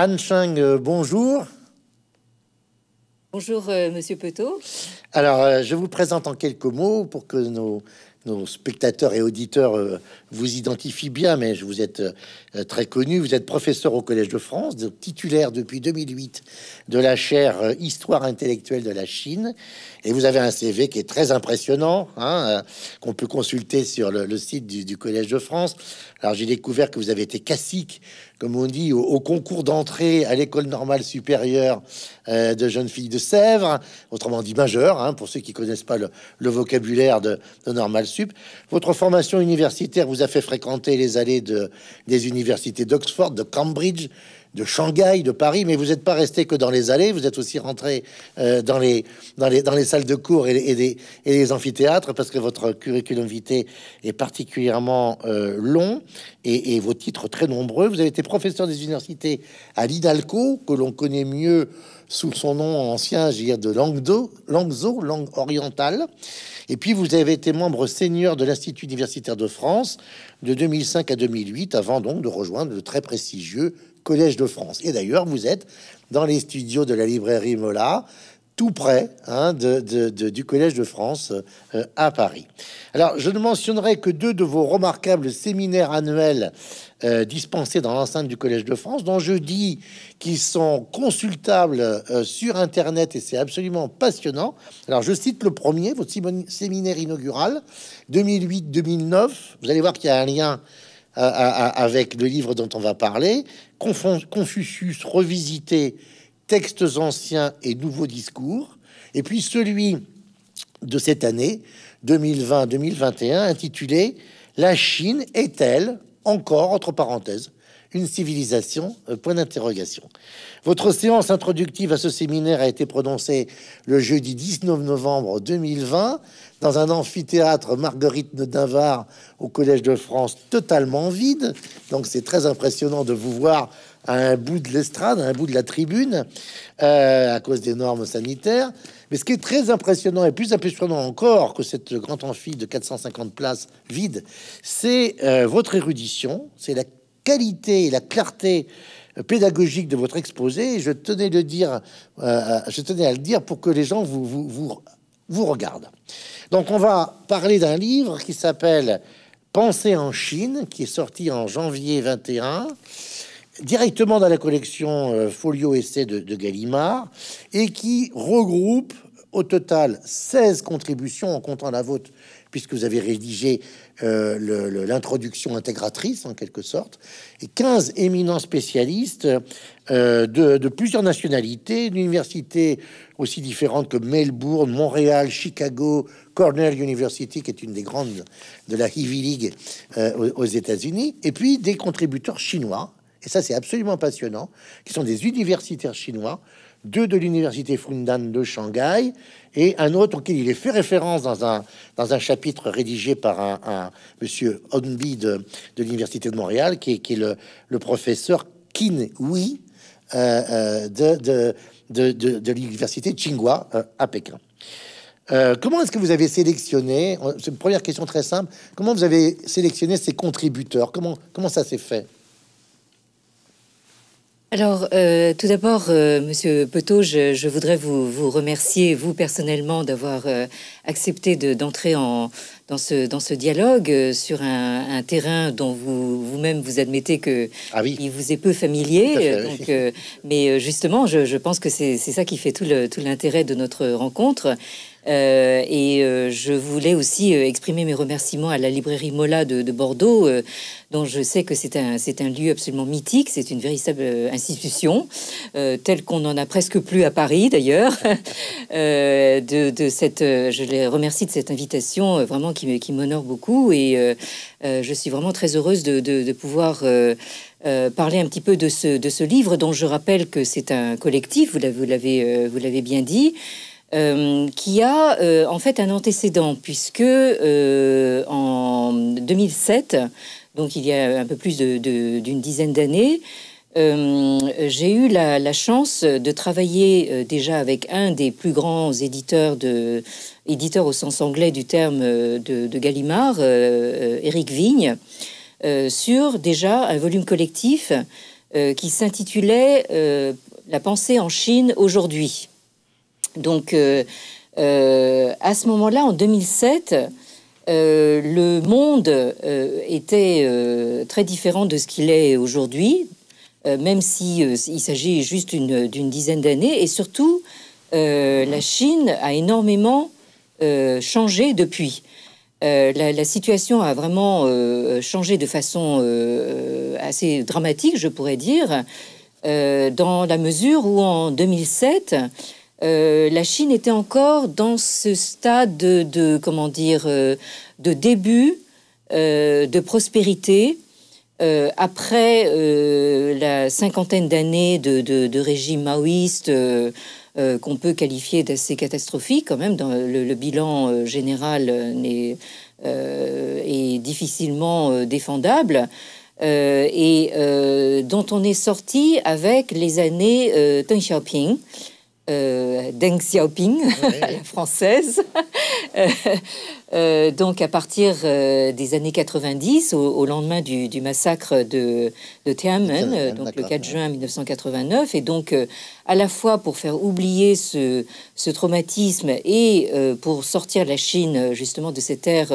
Anne euh, bonjour. Bonjour, euh, Monsieur Peto. Alors, euh, je vous présente en quelques mots pour que nos, spectateurs et auditeurs vous identifient bien, mais je vous êtes très connu. Vous êtes professeur au Collège de France, titulaire depuis 2008 de la chaire Histoire intellectuelle de la Chine, et vous avez un CV qui est très impressionnant, hein, qu'on peut consulter sur le, site du, Collège de France. Alors, j'ai découvert que vous avez été classique comme on dit, au, concours d'entrée à l'école normale supérieure euh, de jeunes filles de Sèvres, autrement dit majeure, hein, pour ceux qui connaissent pas le, vocabulaire de, de Normal Sup. Votre formation universitaire vous a fait fréquenter les allées de, des universités d'Oxford, de Cambridge, de Shanghai, de Paris, mais vous n'êtes pas resté que dans les allées, vous êtes aussi rentré euh, dans, les, dans, les, salles de cours et, les amphithéâtres, parce que votre curriculum vitae est particulièrement euh, long et, vos titres très nombreux. Vous avez été professeur des universités à l'INALCO, que l'on connaît mieux sous son nom ancien, je de langue Langzo, langue orientale. Et puis, vous avez été membre senior de l'Institut universitaire de France de 2005 à 2008, avant donc de rejoindre le très prestigieux Collège de France. Et d'ailleurs, vous êtes dans les studios de la librairie Mola, tout près hein, du Collège de France euh, à Paris. Alors, je ne mentionnerai que deux de vos remarquables séminaires annuels euh, dispensés dans l'enceinte du Collège de France, dont je dis qu'ils sont consultables euh, sur Internet et c'est absolument passionnant. Alors, je cite le premier, votre séminaire inaugural, 2008-2009. Vous allez voir qu'il y a un lien avec le livre dont on va parler, Confucius revisité, textes anciens et nouveaux discours, et puis celui de cette année 2020-2021 intitulé La Chine est-elle encore, entre parenthèses, une civilisation euh, Point d'interrogation. Votre séance introductive à ce séminaire a été prononcée le jeudi 19 novembre 2020 dans un amphithéâtre Marguerite de Navarre au Collège de France totalement vide. Donc c'est très impressionnant de vous voir à un bout de l'estrade, à un bout de la tribune, euh, à cause des normes sanitaires. Mais ce qui est très impressionnant et plus impressionnant encore que cette grande amphi de 450 places vide, c'est euh, votre érudition, c'est la et la clarté euh, pédagogique de votre exposé. je tenais, le dire, euh, euh, je tenais à le dire pour que les gens vous, vous, vous, regardent. Donc, on va parler d'un livre qui s'appelle Penser en Chine, qui est sorti en janvier 21 directement dans la collection Folio Essai de, de, Gallimard et qui regroupe au total 16 contributions en comptant la vôtre, puisque vous avez rédigé euh, l'introduction intégratrice en quelque sorte, et 15 éminents spécialistes euh, de, plusieurs nationalités, d'universités aussi différentes que Melbourne, Montréal, Chicago, Cornell University, qui est une des grandes de la Ivy League euh, aux États-Unis, et puis des contributeurs chinois, et ça c'est absolument passionnant, qui sont des universitaires chinois deux de l'université Fundan de Shanghai, et un autre auquel il est fait référence dans un, dans un chapitre rédigé par un, monsieur Onbi de, de l'université de Montréal, qui est, qui le, le, professeur Qin Hui euh, euh, de, de, de l'université Tsinghua euh, à Pékin. comment est-ce que vous avez sélectionné, c'est une première question très simple, comment vous avez sélectionné ces contributeurs comment, comment ça s'est fait alors, euh, tout d'abord, euh, Monsieur Petot, je, voudrais vous, remercier, vous personnellement, d'avoir euh, accepté d'entrer dans, ce, dans ce dialogue sur un, terrain dont vous-même vous, admettez que ah il vous est peu familier. mais justement, je, pense que c'est ça qui fait tout l'intérêt tout de notre rencontre. Euh, et euh, je voulais aussi euh, exprimer mes remerciements à la librairie Mola de, Bordeaux, dont je sais que c'est un, c'est un lieu absolument mythique, c'est une véritable institution, telle qu'on n'en a presque plus à Paris d'ailleurs. de, cette, je les remercie de cette invitation vraiment qui, qui m'honore beaucoup et je suis vraiment très heureuse de, pouvoir... parler un petit peu de ce, de ce livre dont je rappelle que c'est un collectif, vous l'avez, vous l'avez, vous l'avez bien dit. Euh, qui a euh, en fait un antécédent, puisque euh, en 2007, donc il y a un peu plus d'une dizaine d'années, j'ai eu la, chance de travailler déjà avec un des plus grands éditeurs, au sens anglais du terme de, de Gallimard, Éric Vigne, sur déjà un volume collectif qui s'intitulait La pensée en Chine aujourd'hui. Donc, euh, euh, à ce moment-là, en 2007, euh, le monde était très différent de ce qu'il est aujourd'hui, même si il s'agit juste d'une dizaine d'années. Et surtout, la Chine a énormément changé depuis. la, situation a vraiment changé de façon assez dramatique, je pourrais dire, dans la mesure où en 2007, euh, la Chine était encore dans ce stade de, comment dire, euh, de début euh, de prospérité après la cinquantaine d'années de, régime maoïste qu'on peut qualifier d'assez catastrophique quand même. Dans le, bilan général est, est, difficilement défendable. et dont on est sorti avec les années Deng Xiaoping, euh, Deng Xiaoping, française. Euh, euh, donc à partir des années 90, au, lendemain du, massacre de, Tiananmen, donc le 4 juin 1989, et donc à la fois pour faire oublier ce, ce traumatisme et pour sortir la Chine justement de cette ère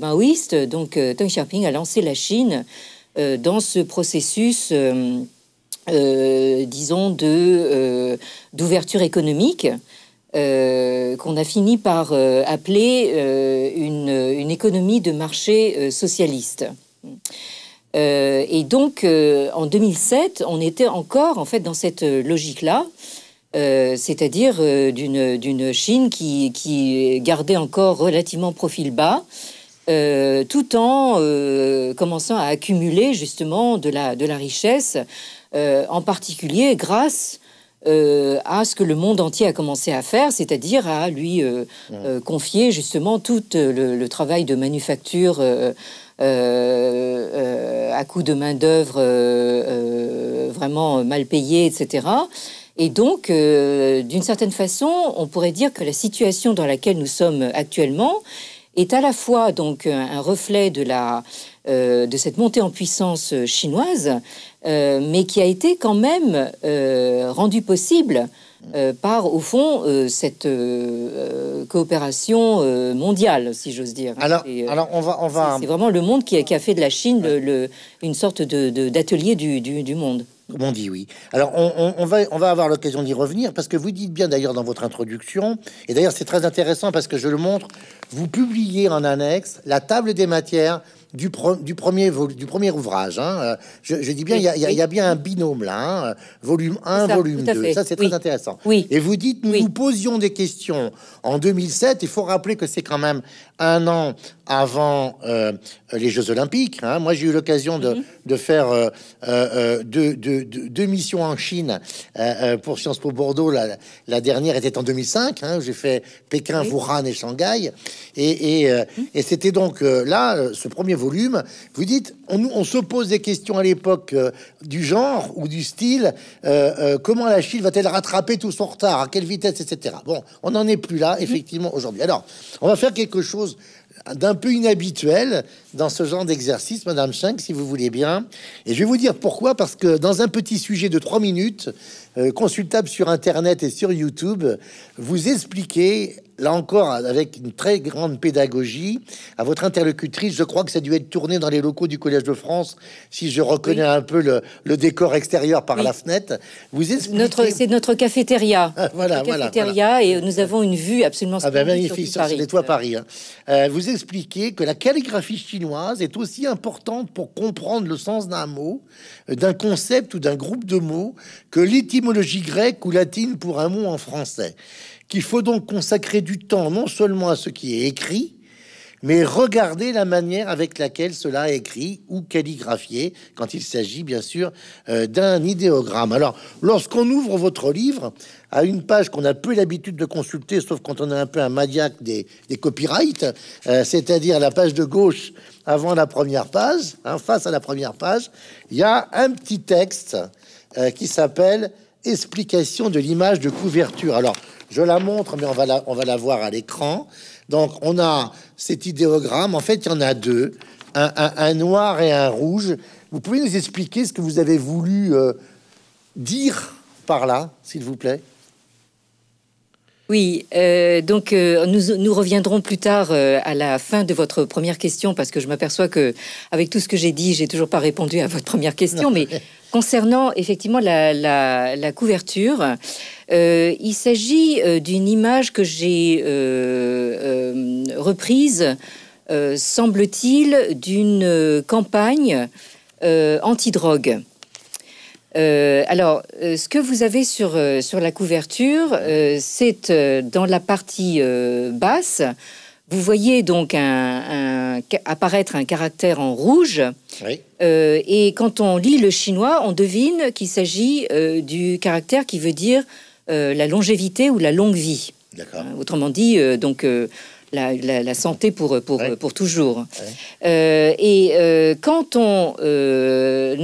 maoïste, donc Deng Xiaoping a lancé la Chine dans ce processus euh, disons, de, euh, d'ouverture économique. Euh, qu'on a fini par appeler une, économie de marché socialiste. et donc, en 2007, on était encore en fait dans cette logique-là, c'est-à-dire d'une Chine qui, gardait encore relativement profil bas, tout en commençant à accumuler justement de de la richesse euh, en particulier grâce euh, à ce que le monde entier a commencé à faire, c'est-à-dire à lui euh, mm. confier justement tout le, travail de manufacture à coup de main-d'œuvre vraiment mal payée, etc. Et donc, d'une certaine façon, on pourrait dire que la situation dans laquelle nous sommes actuellement est à la fois donc un reflet de la euh, de cette montée en puissance euh, chinoise, euh, mais qui a été quand même rendue possible par, au fond, cette coopération mondiale, si j'ose dire. Alors, alors on va, on va. C'est vraiment le monde qui a, fait de la Chine le, une sorte d'atelier de, du, du, monde. on dit, oui. Alors, va, on va avoir l'occasion d'y revenir parce que vous dites bien d'ailleurs dans votre introduction, et d'ailleurs c'est très intéressant parce que je le montre, vous publiez en annexe la table des matières du, premier, du premier ouvrage. Hein, euh, je, dis bien, il y, a bien un binôme là, hein, volume 1, volume 2. Ça, c'est très intéressant. Et vous dites, nous nous posions des questions en 2007. Il faut rappeler que c'est quand même un an avant euh, les Jeux Olympiques. Hein. Moi, j'ai eu l'occasion de, mhm. faire euh, deux, missions en Chine pour Sciences Po Bordeaux. La, la dernière était en 2005. J'ai fait Pékin, Wuhan et Shanghai. et mhm. c'était donc là, ce premier volume, vous dites, on, on se pose des questions à l'époque euh, du genre ou du style, euh, euh, comment la Chine va-t-elle rattraper tout son retard, à quelle vitesse, etc. Bon, on n'en est plus là, mhm. effectivement, aujourd'hui. Alors, on va faire quelque chose d'un peu inhabituel dans ce genre d'exercice, Madame Schenck, si vous voulez bien. Et je vais vous dire pourquoi, parce que dans un petit sujet de trois minutes, consultable sur Internet et sur YouTube, vous expliquez là encore, avec une très grande pédagogie, à votre interlocutrice, je crois que ça a dû être tourné dans les locaux du Collège de France, si je reconnais un peu le, décor extérieur par la fenêtre. Vous notre, c'est notre cafétéria. Ah, voilà, cafétéria et nous avons une vue absolument ah, ben, magnifique sur, les toits Paris. Hein. Euh, vous expliquez que la calligraphie chinoise est aussi importante pour comprendre le sens d'un mot, d'un concept ou d'un groupe de mots que l'étymologie grecque ou latine pour un mot en français qu'il faut donc consacrer du temps non seulement à ce qui est écrit, mais regarder la manière avec laquelle cela est écrit ou calligraphié, quand il s'agit bien sûr euh, d'un idéogramme. Alors, lorsqu'on ouvre votre livre à une page qu'on a peu l'habitude de consulter, sauf quand on est un peu un maniaque des, copyrights, euh, c'est-à-dire la page de gauche avant la première page, hein, face à la première page, il y a un petit texte euh, qui s'appelle explication de l'image de couverture. Alors, je la montre, mais on va la, on va la voir à l'écran. Donc, on a cet idéogramme. En fait, il y en a deux, un, noir et un rouge. Vous pouvez nous expliquer ce que vous avez voulu euh, dire par là, s'il vous plaît oui, euh, donc euh, nous, nous, reviendrons plus tard à la fin de votre première question parce que je m'aperçois que avec tout ce que j'ai dit, j'ai toujours pas répondu à votre première question. Mais Concernant effectivement la, couverture, euh, il s'agit euh, d'une image que j'ai euh, reprise, semble-t-il, d'une campagne anti-drogue. alors, ce que vous avez sur, sur la couverture, c'est dans la partie basse vous voyez donc un, apparaître un caractère en rouge. Euh, et quand on lit le chinois, on devine qu'il s'agit euh, du caractère qui veut dire euh, la longévité ou la longue vie. autrement dit, donc. La, santé pour, pour, pour toujours. et quand on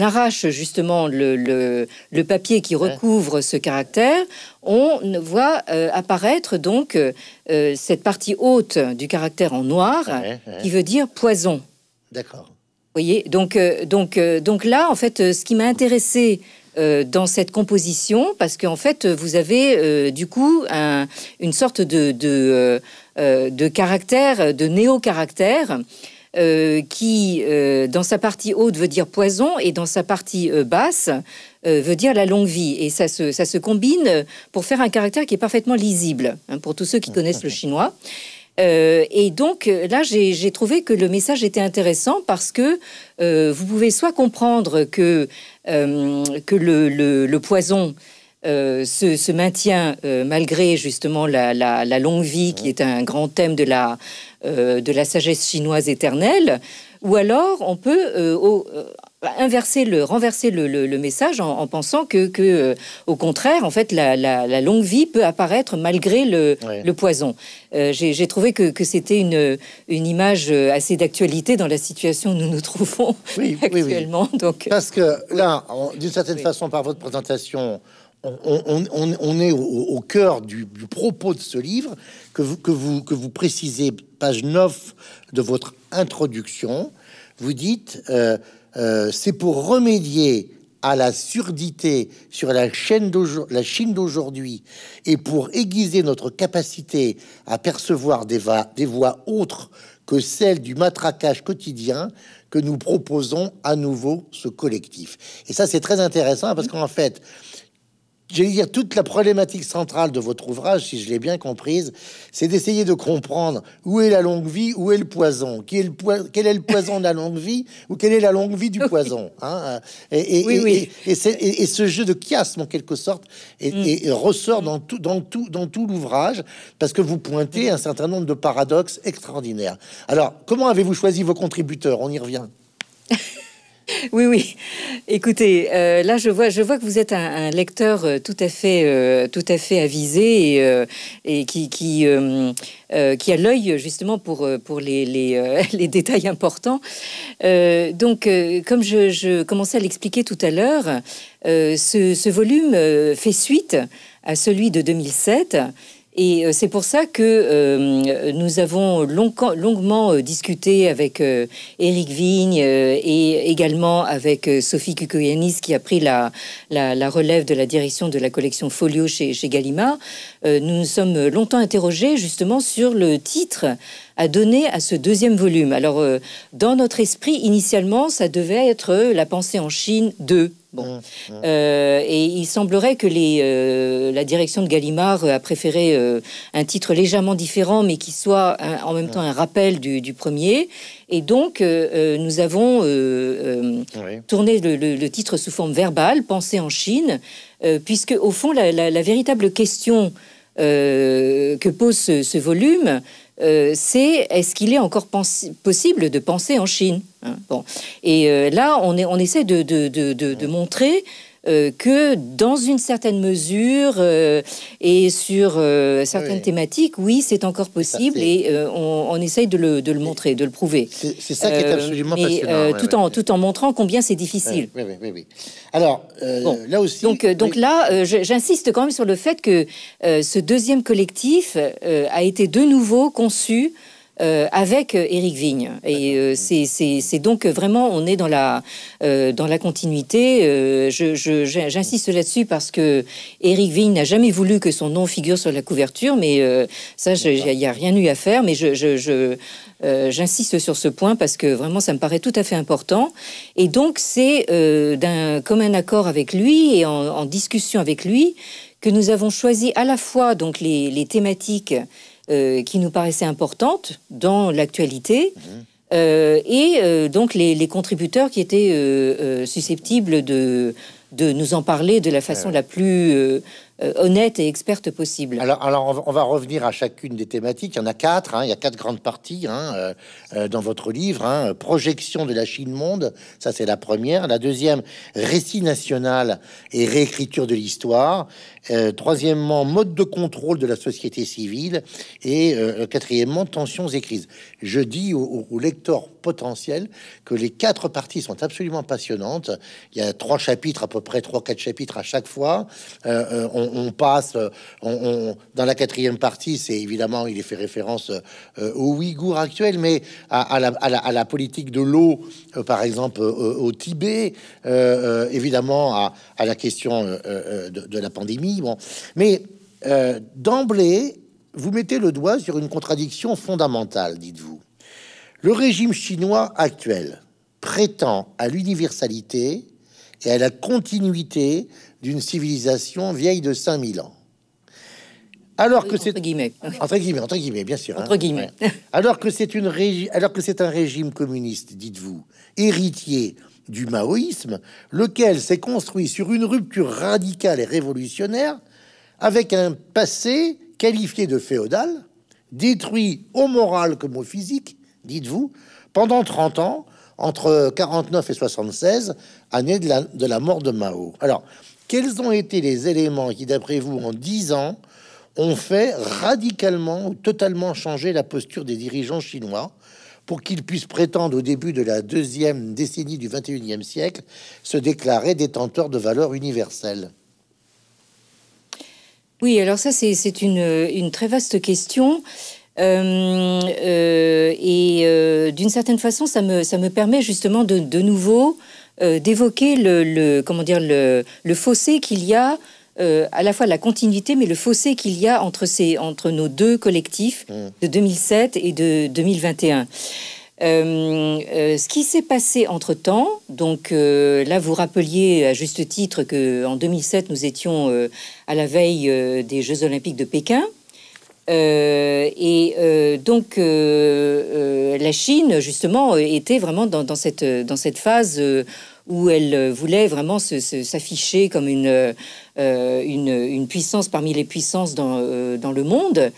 arrache justement le, le, papier qui recouvre ce caractère, on voit euh, apparaître donc euh, euh, cette partie haute du caractère en noir qui veut dire poison. D'accord. Vous voyez, donc, donc, donc là, en fait, ce qui m'a intéressé dans cette composition, parce qu'en fait, vous avez du coup une sorte de, de, de caractère, de néo-caractère. qui, dans sa partie haute, veut dire poison, et dans sa partie basse, euh, veut dire la longue vie. Et ça se, ça se combine pour faire un caractère qui est parfaitement lisible, hein, pour tous ceux qui connaissent le chinois. Euh, et donc là, j'ai trouvé que le message était intéressant parce que euh, vous pouvez soit comprendre que, que le, le, poison se, se, maintient malgré justement la, la, la, longue vie, qui est un grand thème de la, de la sagesse chinoise éternelle, ou alors on peut bah, inverser le, renverser le, message en, pensant que, euh, au contraire, en fait, la, longue vie peut apparaître malgré le, poison. Euh, j'ai trouvé que, c'était une, une image euh, assez d'actualité dans la situation où nous nous trouvons actuellement. Donc, Parce que là, d'une certaine façon, par votre présentation, on, est au, cœur du, propos de ce livre que vous, que, vous, que vous précisez, page 9 de votre introduction. Vous dites, euh, c'est pour remédier à la surdité sur la, chaîne la Chine d'aujourd'hui et pour aiguiser notre capacité à percevoir des, des voies autres que celles du matraquage quotidien que nous proposons à nouveau ce collectif. Et ça, c'est très intéressant parce qu'en fait, j'allais dire, toute la problématique centrale de votre ouvrage, si je l'ai bien comprise, c'est d'essayer de comprendre où est la longue vie, où est le poison, quel est le poison de la longue vie ou quelle est la longue vie du poison. et, et, ce jeu de chiasme, en quelque sorte, mm. ressort dans tout, dans tout, dans tout l'ouvrage, parce que vous pointez un certain nombre de paradoxes extraordinaires. Alors, comment avez-vous choisi vos contributeurs On y revient. Oui, oui. Écoutez, euh, là, je vois, je vois que vous êtes un, lecteur euh, tout à fait, euh, tout à fait avisé et, qui, a l'œil justement pour, les, détails importants. donc, comme je, commençais à l'expliquer tout à l'heure, ce, ce, volume fait suite à celui de 2007 et euh, c'est pour ça que euh, nous avons longuement euh, discuté avec Éric Eric Vigne et également avec Sophie Kukoyanis qui a pris la, la, relève de la direction de la collection Folio chez, chez Gallimard. nous nous sommes longtemps interrogés justement sur le titre à donner à ce deuxième volume. Alors, euh, dans notre esprit, initialement, ça devait être euh, La pensée en Chine 2. Bon. Mmh, mmh. Euh, et il semblerait que les, la direction de Gallimard a préféré un titre légèrement différent, mais qui soit en même mmh. temps un rappel du, premier. Et donc, nous avons tourné le, titre sous forme verbale, Pensée en Chine, puisque, au fond, la, véritable question que pose ce, ce volume, euh, c'est est-ce qu'il est encore possible de penser en Chine hein bon. Et euh, là, on, est, on essaie de, de, de montrer euh, que dans une certaine mesure euh, et sur euh, certaines thématiques, oui, c'est encore possible et on, essaye de le, montrer, de le prouver. C'est ça qui est absolument mais, tout, en, tout en montrant combien c'est difficile. Oui, oui, oui. Alors, là aussi... Donc, donc là, j'insiste quand même sur le fait que ce deuxième collectif a été de nouveau conçu euh, avec euh, Éric Vigne. Et euh, c'est donc vraiment, on est dans la, dans la continuité. J'insiste là-dessus parce que Éric Vigne n'a jamais voulu que son nom figure sur la couverture, mais ça, il n'y a rien eu à faire. Mais je, je, j'insiste sur ce point parce que vraiment ça me paraît tout à fait important. Et donc c'est comme un accord avec lui et en, en, discussion avec lui que nous avons choisi à la fois donc les, les thématiques euh, qui nous paraissait importante dans l'actualité. Mhm. Euh, et euh, donc les, contributeurs qui étaient susceptibles de, de nous en parler de la façon la plus euh, honnête et experte possible. Alors, alors, on va revenir à chacune des thématiques. Il y en a quatre. Hein. il y a quatre grandes parties hein, euh, euh, dans votre livre. Hein. Projection de la Chine-monde, ça c'est la première. La deuxième, récit national et réécriture de l'histoire. troisièmement, mode de contrôle de la société civile. Et quatrièmement, tensions et crises. Je dis aux, lecteurs potentiels que les quatre parties sont absolument passionnantes. Il y a trois chapitres, à peu près trois, quatre chapitres à chaque fois. on, on, passe euh, dans la quatrième partie. C'est évidemment, il est fait référence euh, aux Ouïghours actuels, mais à, la, politique de l'eau, euh, par exemple, au Tibet, évidemment, à, la question de, la pandémie. Bon, mais d'emblée, vous mettez le doigt sur une contradiction fondamentale, dites-vous. Le régime chinois actuel prétend à l'universalité et à la continuité d'une civilisation vieille de 5000 ans. Alors que c'est entre guillemets, entre guillemets, entre guillemets, bien sûr. Hein. Entre guillemets. alors que c'est une régie alors que c'est un régime communiste, dites-vous, héritier du maoïsme, lequel s'est construit sur une rupture radicale et révolutionnaire avec un passé qualifié de féodal, détruit au moral comme au physique, dites-vous, pendant 30 ans, entre 49 et 76, année de la, de la mort de Mao. Alors, quels ont été les éléments qui, d'après vous, en dix ans, ont fait radicalement ou totalement changer la posture des dirigeants chinois pour qu'ils puissent prétendre au début de la deuxième décennie du 21e siècle se déclarer détenteurs de valeurs universelles Oui, alors ça c'est une, très vaste question. Euh, euh, et euh, d'une certaine façon, ça me, permet justement de, de nouveau euh, d'évoquer le, comment dire le, fossé qu'il y a euh, à la fois la continuité, mais le fossé qu'il y a entre, ces, entre nos deux collectifs mm. de 2007 et de 2021. Euh, ce qui s'est passé entre temps, donc là vous rappeliez à juste titre que en 2007 nous étions à la veille des Jeux Olympiques de Pékin. Euh, et euh, donc euh, la Chine, justement, était vraiment dans, cette, dans cette phase où elle voulait vraiment s'afficher comme une, une, puissance parmi les puissances dans, dans le monde.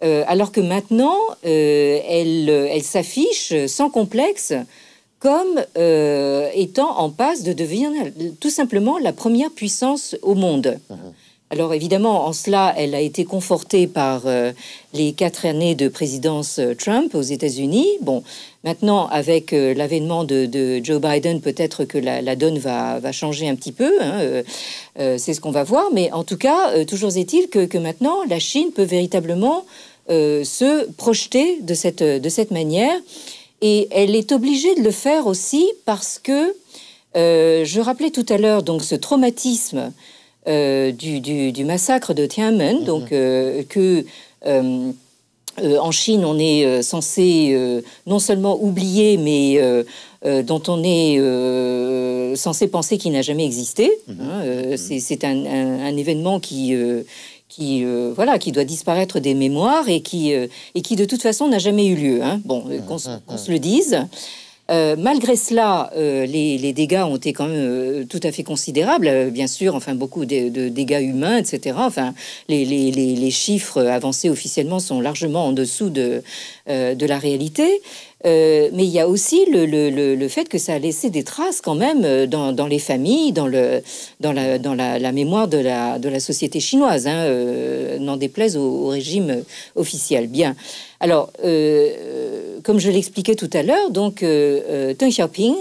alors que maintenant, elle, elle s'affiche sans complexe comme étant en passe de devenir tout simplement la première puissance au monde. Mmh. Alors évidemment, en cela, elle a été confortée par euh, les quatre années de présidence euh, Trump aux États-Unis. Bon, maintenant, avec euh, l'avènement de, Joe Biden, peut-être que la, donne va, changer un petit peu. Hein, c'est ce qu'on va voir. Mais en tout cas, toujours est-il que, maintenant, la Chine peut véritablement se projeter de cette, de cette manière. Et elle est obligée de le faire aussi parce que, je rappelais tout à l'heure, donc ce traumatisme euh, du, massacre de Tiananmen, mm-hmm. donc euh, que euh, en Chine, on est censé non seulement oublier, mais dont on est censé penser qu'il n'a jamais existé. Hein, mm-hmm. Mm-hmm. C'est un, événement qui, voilà, qui doit disparaître des mémoires et qui, et qui de toute façon, n'a jamais eu lieu. Hein. Bon, qu'on se le dise. Euh, malgré cela, euh, les, dégâts ont été quand même euh, tout à fait considérables, bien sûr, enfin beaucoup de, dégâts humains, etc. Enfin, les, chiffres avancés officiellement sont largement en dessous de, la réalité. mais il y a aussi le, fait que ça a laissé des traces quand même dans, les familles, dans, la, mémoire de la, société chinoise, hein, n'en déplaise au, au, régime officiel. Bien. Alors, euh, euh, comme je l'expliquais tout à l'heure, donc euh, Deng Xiaoping,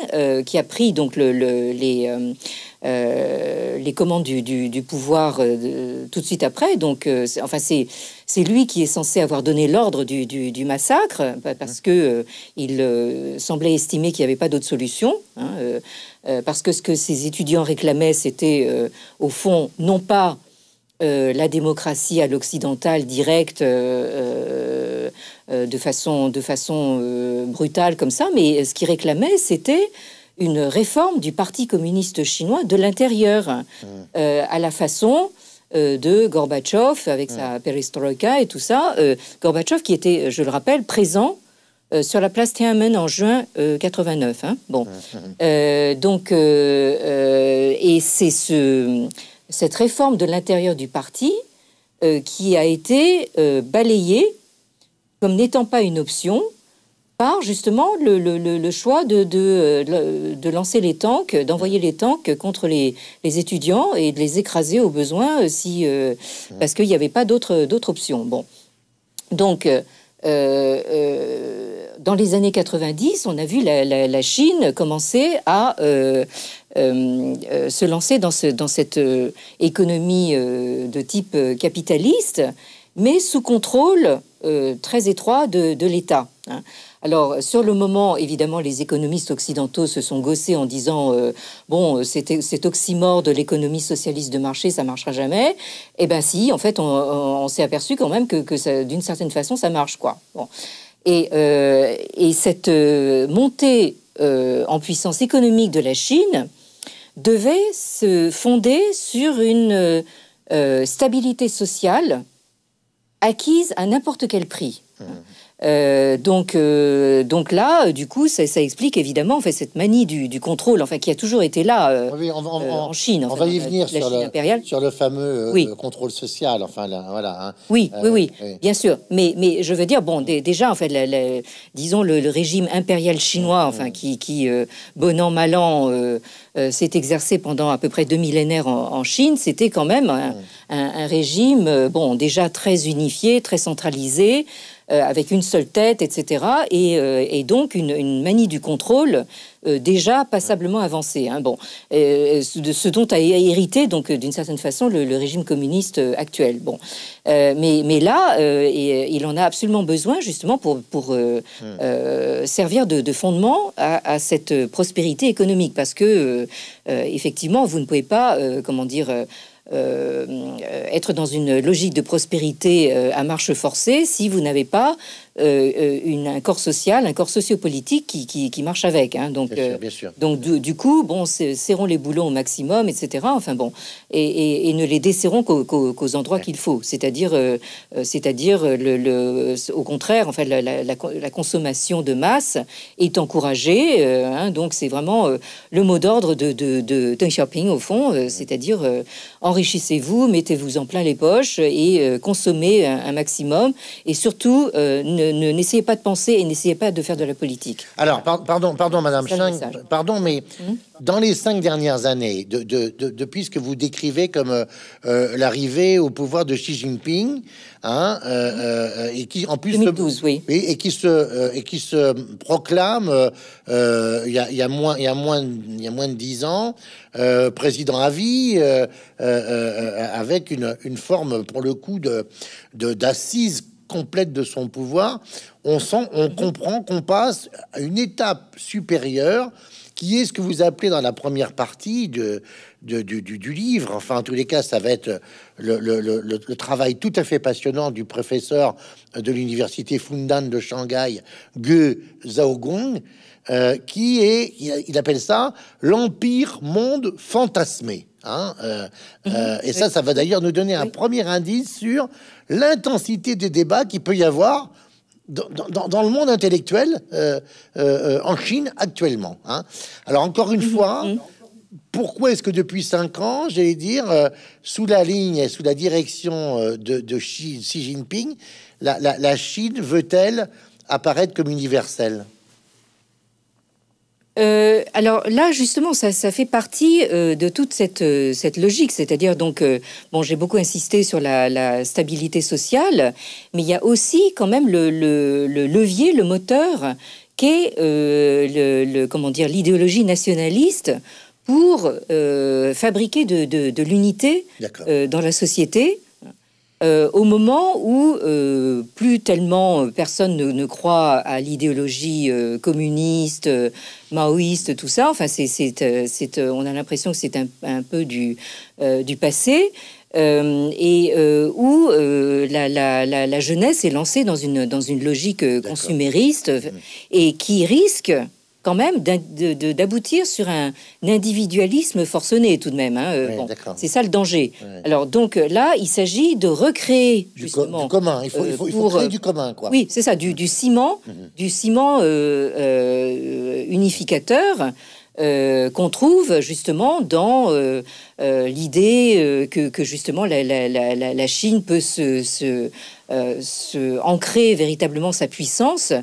qui a pris donc les, les commandes du, pouvoir tout de suite après, donc enfin c'est lui qui est censé avoir donné l'ordre du, massacre parce que il semblait estimer qu'il n'y avait pas d'autre solution. Hein, parce que ce que ces étudiants réclamaient, c'était au fond non pas euh, la démocratie à l'occidental directe euh, euh, de façon, de façon brutale comme ça, mais ce qu'il réclamait, c'était une réforme du Parti communiste chinois de l'intérieur, mmh. à la façon de Gorbatchev avec mmh. sa perestroïka et tout ça. Gorbatchev qui était, je le rappelle, présent sur la place Tiananmen en juin 89. Hein. bon, mmh. donc et c'est ce cette réforme de l'intérieur du parti euh, qui a été euh, balayée comme n'étant pas une option par justement le, choix de, euh, de, lancer les tanks, d'envoyer les tanks contre les, étudiants et de les écraser au besoin si, parce qu'il n'y avait pas d'autre option. Bon. Donc, dans les années 90, on a vu la, Chine commencer à, euh, euh, se lancer dans, cette euh, économie de type capitaliste, mais sous contrôle très étroit de, l'État. Hein. Alors, sur le moment, évidemment, les économistes occidentaux se sont gossés en disant Bon, cet oxymore de l'économie socialiste de marché, ça marchera jamais. Eh bien, si, en fait, on, s'est aperçu quand même que, d'une certaine façon, ça marche, quoi. Et, cette montée en puissance économique de la Chine devait se fonder sur une euh, euh, stabilité sociale acquise à n'importe quel prix. Euh, donc, euh, donc là, euh, du coup, ça, explique évidemment en fait, cette manie du, contrôle enfin, qui a toujours été là en Chine. on va y venir sur, le, fameux contrôle social. Enfin, voilà, hein. oui, oui, oui, bien sûr. Mais, mais je veux dire, bon, déjà, en fait, disons le, régime impérial chinois, enfin, mm-hmm. qui, bon an, mal an, s'est exercé pendant à peu près deux millénaires en, Chine, c'était quand même un, mm. un régime, bon, déjà très unifié, très centralisé. Euh, avec une seule tête, etc. Euh, et, donc une, manie du contrôle euh, déjà passablement avancée. Hein. Bon, de ce dont a hérité donc d'une certaine façon le, régime communiste actuel. Bon, mais, là, il en a absolument besoin justement pour, pour hmm. servir de, fondement à, à, cette prospérité économique parce que effectivement, vous ne pouvez pas, comment dire euh, être dans une logique de prospérité euh, à marche forcée si vous n'avez pas euh, euh, une, un corps social, un corps sociopolitique qui, qui, qui marche avec. Hein. donc, euh, bien sûr, donc du, coup, bon, serrons les boulons au maximum, etc. Enfin bon, et, ne les desserrons qu'aux endroits qu'il faut, c'est-à-dire, c'est-à-dire le, au contraire, en fait, la, consommation de masse est encouragée. Hein. donc c'est vraiment le mot d'ordre de, de, de, au fond, c'est-à-dire enrichissez-vous, mettez-vous en plein les poches et consommez un, un, maximum et surtout ne, n'essayez pas de penser et n'essayez pas de faire de la politique. Alors, pardon, pardon, Madame pardon, mais hum? dans les cinq dernières années, depuis ce que vous décrivez comme euh, euh, l'arrivée au pouvoir de Xi Jinping, hein, euh, et qui en plus se, oui. et, qui se et qui se proclame, il y a, moins il y a moins il y a moins de dix ans, président à vie, avec une, une forme pour le coup de d'assises complète de son pouvoir, on, sent, on comprend qu'on passe à une étape supérieure qui est ce que vous appelez dans la première partie de, du, livre. Enfin, en tous les cas, ça va être le, le travail tout à fait passionnant du professeur de l'université Fundan de Shanghai, Ge Zhaogong, euh, qui est, il appelle ça l'empire monde fantasmé. Hein, euh, mhm. euh, et ça, ça va d'ailleurs nous donner un premier indice sur l'intensité des débats qu'il peut y avoir dans, le monde intellectuel en Chine actuellement. Hein. Alors encore une mhm. fois. Mhm. Pourquoi est-ce que depuis cinq ans, j'allais dire, sous la ligne, et sous la direction de, Xi, Jinping, la, la Chine veut-elle apparaître comme universelle euh, alors là, justement, ça, fait partie euh, de toute euh, cette, logique. C'est-à-dire, donc, bon, j'ai beaucoup insisté sur la, stabilité sociale, mais il y a aussi quand même le, levier, le moteur, qu'est le, le, comment dire, l'idéologie nationaliste pour fabriquer de l'unité dans la société euh, au moment où euh, plus tellement euh, personne ne, croit à l'idéologie communiste, maoïste, tout ça. Enfin, c'est, on a l'impression que c'est un, peu du, du passé. et où la, la, jeunesse est lancée dans une, dans une logique consumériste mmh. et qui risque quand même d'aboutir sur un individualisme forcené tout de même. Hein, euh, c'est ça le danger. Alors donc euh, là, il s'agit de recréer du justement du commun. Il faut, euh, créer du commun, quoi. Oui, c'est ça, du, ciment, du ciment mhm. unificateur. qu'on trouve justement dans l'idée que, justement la, Chine peut se, se, se ancrer véritablement sa puissance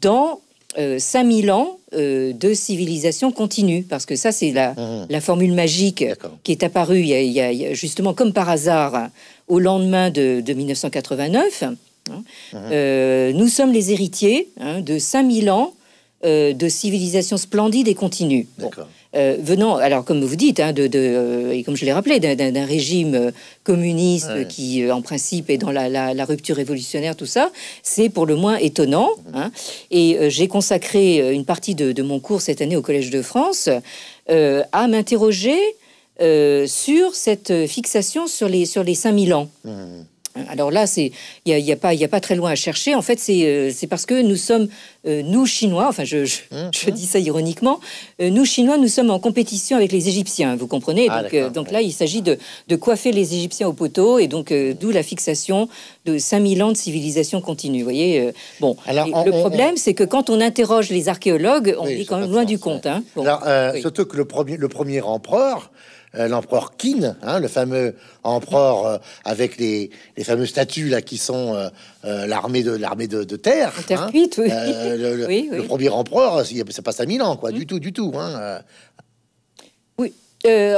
dans 5000 euh, ans euh, de civilisation continue, parce que ça, c'est la, mmh. la, formule magique qui est apparue justement comme par hasard hein, au lendemain de, 1989. Hein. Mmh. Euh, nous sommes les héritiers hein, de 5000 ans de civilisation splendide et continue. Euh, venant, alors comme vous dites, hein, de, euh, et comme je l'ai rappelé, d'un régime euh, communiste qui, en principe, est dans la, rupture révolutionnaire, tout ça, c'est pour le moins étonnant. Hein. Et j'ai consacré une partie de, mon cours cette année au Collège de France à m'interroger sur cette fixation sur les, sur les 5000 ans. Mmh. Hein, alors là, il n'y a, y a, pas, très loin à chercher. En fait, c'est euh, parce que nous sommes, euh, nous Chinois, enfin je, hum, hum. dis ça ironiquement, euh, nous Chinois, nous sommes en compétition avec les Égyptiens, vous comprenez ah, Donc, là, il s'agit de, coiffer les Égyptiens au poteau, et donc d'où la fixation de 5000 ans de civilisation continue. Vous voyez Bon, le problème, c'est que quand on interroge les archéologues, on est quand même loin du compte. Hein. surtout que le premier empereur, euh, l'empereur Qin, hein, le fameux empereur euh, avec les, les, fameux statues là qui sont euh, l'armée de l'armée de, terre. Hein. cuite, oui. Le, premier empereur, ça passe à Milan, quoi, mm. du tout, du tout. Hein, oui.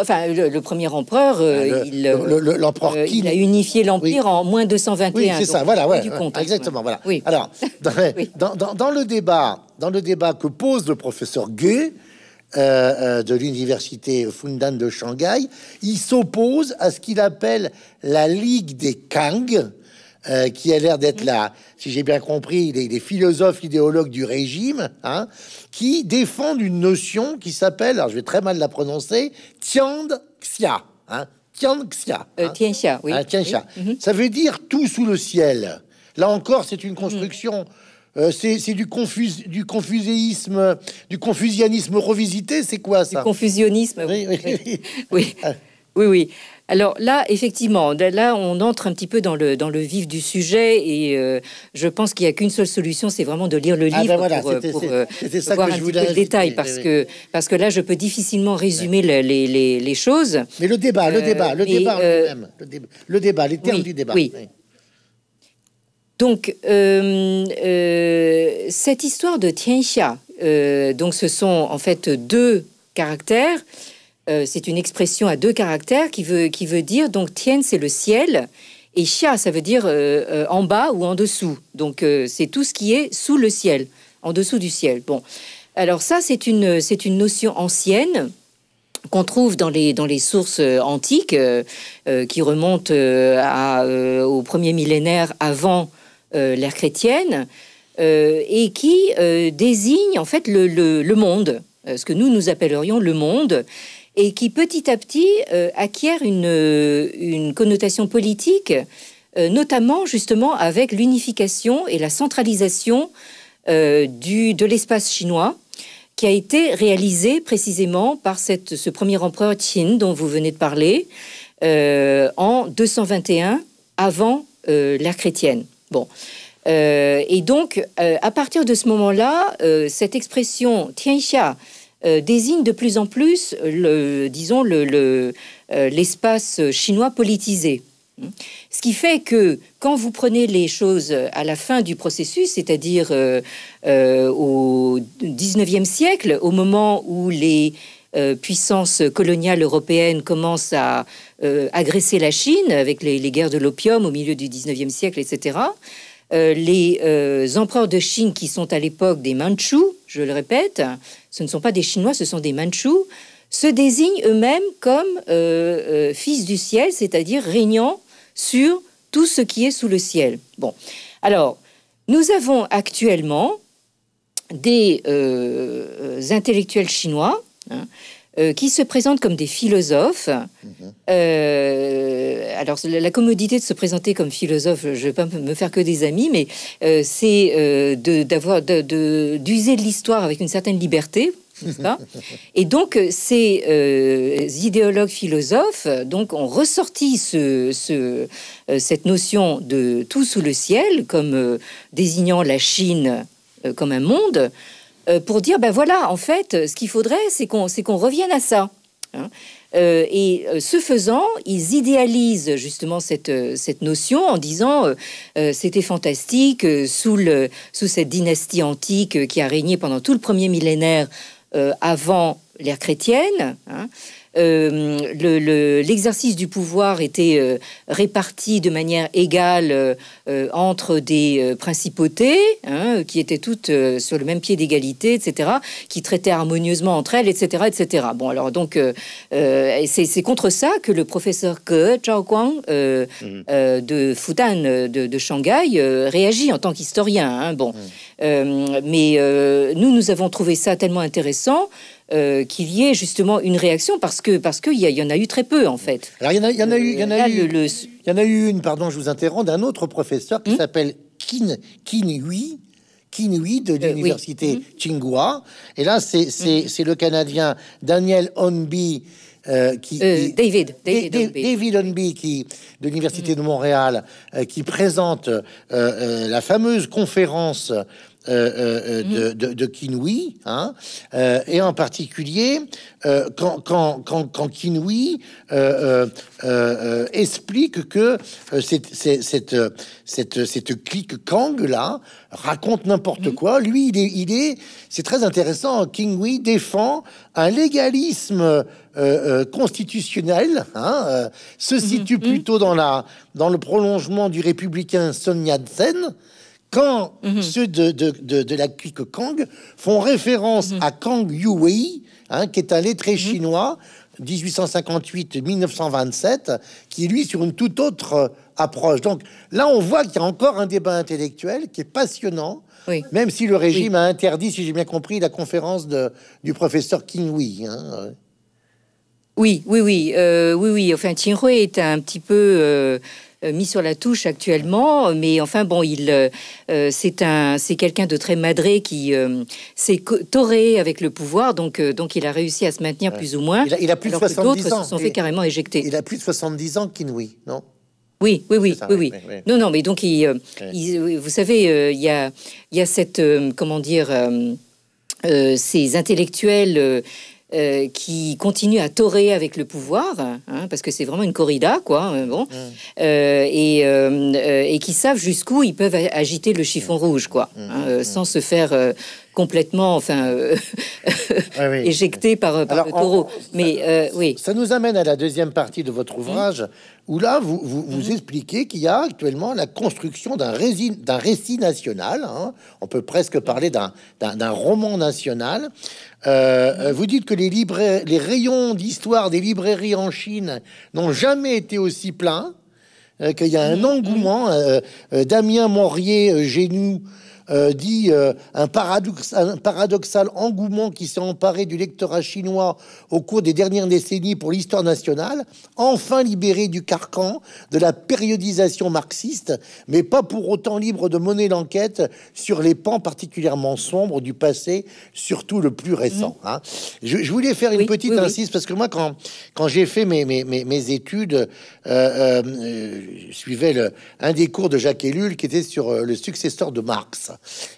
enfin, le, premier empereur, l'empereur ah, le, il, a unifié l'empire en moins 221. Oui, c'est ça, voilà, du exactement, voilà. Alors, dans, dans, le débat, dans le débat que pose le professeur Gay, euh, euh, de l'université Fundan de Shanghai, il s'oppose à ce qu'il appelle la Ligue des Kang, euh, qui a l'air d'être là, si j'ai bien compris, les, les, philosophes idéologues du régime, hein, qui défendent une notion qui s'appelle, alors je vais très mal la prononcer, hein, hein. Tianxia. Hein, tianxia. tianxia, mhm. Ça veut dire tout sous le ciel. Là encore, c'est une construction. Mm. Euh, c'est du, confuséisme, du confusianisme revisité, c'est quoi ça Du confusionnisme, oui. Oui, oui. Ah. Alors là, effectivement, là, on entre un petit peu dans le, vif du sujet et euh, je pense qu'il n'y a qu'une seule solution, c'est vraiment de lire le ah, ben livre pour, savoir euh, ça un je peu le détail, parce, que, parce que là, je peux difficilement résumer les, choses. Mais le débat, le débat, le, débat, le, débat le débat les termes du débat. Donc, euh, euh, cette histoire de Tianxia, euh, donc ce sont en fait deux caractères. Euh, c'est une expression à deux caractères qui veut, qui veut dire, donc Tian, c'est le ciel, et Xia, ça veut dire en bas ou en dessous. Donc, c'est tout ce qui est sous le ciel, en dessous du ciel. Bon, alors ça, c'est une, c'est une notion ancienne qu'on trouve dans les, dans les sources antiques qui remontent à, au premier millénaire avant euh, l'ère chrétienne, euh, et qui euh, désigne en fait le, le, monde, ce que nous nous appellerions le monde, et qui petit à petit acquiert une, une connotation politique, notamment justement avec l'unification et la centralisation du, de l'espace chinois qui a été réalisé précisément par cette, ce premier empereur Qin dont vous venez de parler en 221 avant l'ère chrétienne. Bon. Euh, et donc, euh, à partir de ce moment-là, euh, cette expression tianxia désigne de plus en plus, le, disons, l'espace le, l'espace chinois politisé. Ce qui fait que quand vous prenez les choses à la fin du processus, c'est-à-dire au 19e siècle, au moment où les euh, puissance coloniale européenne commence à euh, agresser la Chine avec les, guerres de l'opium au milieu du 19e siècle, etc. Euh, les empereurs de Chine qui sont à l'époque des Mandchous, je le répète, ce ne sont pas des Chinois, ce sont des Manchu, se désignent eux-mêmes comme fils du ciel, c'est-à-dire régnant sur tout ce qui est sous le ciel. Bon, alors, nous avons actuellement des intellectuels chinois Hein, euh, qui se présentent comme des philosophes. Mhm. Euh, alors, la commodité de se présenter comme philosophe, je ne vais pas me faire que des amis, mais euh, c'est d'avoir d'user de, l'histoire avec une certaine liberté, et donc, ces idéologues philosophes donc, ont ressorti ce, cette notion de tout sous le ciel comme désignant la Chine comme un monde. Euh, pour dire, ben voilà, en fait, ce qu'il faudrait, c'est qu'on qu'on revienne à ça. Hein. Euh, et euh, ce faisant, ils idéalisent justement cette, cette notion en disant c'était fantastique sous, le, sous cette dynastie antique qui a régné pendant tout le premier millénaire avant l'ère chrétienne. Hein. Euh, l'exercice le, du pouvoir était euh, réparti de manière égale euh, entre des principautés, hein, qui étaient toutes sur le même pied d'égalité, etc., qui traitaient harmonieusement entre elles, etc., etc. Bon, alors donc, c'est contre ça que le professeur Ke Chao Guang mm-hmm. de Futan de, Shanghai, réagit en tant qu'historien. Hein. bon, mm. mais nous, nous avons trouvé ça tellement intéressant euh, qu'il y ait justement une réaction parce que parce qu'il y, y, en a eu très peu en fait. Alors il y en a, eu, il y en a eu, y en a eu une, pardon, je vous interromps, d'un autre professeur qui hmm s'appelle Kin Kinui. Kinui de euh, l'université hmm Tsinghua. Et là, c'est hmm le Canadien Daniel Onby euh, qui, David, David, qui de l'université de Montréal, qui présente la fameuse conférence euh, euh, euh, de, de, hein, et en particulier quand, quand, quand, explique que cette, cette, cette, clique Kang là raconte n'importe quoi. Lui, il est, il est, c'est très intéressant. Kinoui défend un légalisme. constitutionnel hein, se mhm, situe plutôt dans, la, dans le prolongement du républicain Sun yat quand mhm. ceux de, de, de, la clique Kang font référence mhm. à Kang Yuwei, hein, qui est un lettré mhm. chinois, 1858-1927, qui est, lui sur une toute autre euh, approche. Donc là, on voit qu'il y a encore un débat intellectuel qui est passionnant, même si le régime a interdit, si j'ai bien compris, la conférence de, du professeur King Wei. Hein, oui, oui, oui, euh, oui, oui. Enfin, Qin est un petit peu. Euh euh, mis sur la touche actuellement. Mais enfin, bon, il euh, euh, c'est un c'est quelqu'un de très madré qui s'est torré avec le pouvoir. Donc, donc, il a réussi à se maintenir plus ou moins. Il a, plus de 70 ans. se sont fait carrément éjecter. Il a plus de 70 ans, Kinoui, non oui, oui, oui, oui, oui, Non, non, mais donc, il, vous savez, il y, a, il y a cette, comment dire, ces intellectuels euh, qui continuent à torer avec le pouvoir, hein, parce que c'est vraiment une corrida, quoi, euh, bon, mm. euh, et, qui savent jusqu'où ils peuvent agiter le chiffon mm. rouge, quoi, mm. hein, sans se faire complètement, enfin, euh, éjecté par, le taureau. Mais euh, oui. Ça nous amène à la deuxième partie de votre ouvrage, où là, vous, vous, mhm. expliquez qu'il y a actuellement la construction d'un récit, national. Hein. On peut presque parler d'un roman national. Euh, vous dites que les, les rayons d'histoire des librairies en Chine n'ont jamais été aussi pleins, qu'il y a un mhm. engouement. Mhm. Euh, Damien Morier, Génoux, euh, dit euh, un, paradoxe, un, paradoxal engouement qui s'est emparé du lectorat chinois au cours des dernières décennies pour l'histoire nationale, enfin libéré du carcan de la périodisation marxiste, mais pas pour autant libre de mener l'enquête sur les pans particulièrement sombres du passé, surtout le plus récent. Mhm. Hein. Je, voulais faire une petite insiste parce que moi, quand, quand j'ai fait mes, mes, mes, études, euh, je suivais un des cours de Jacques Ellul qui était sur le successeur de Marx.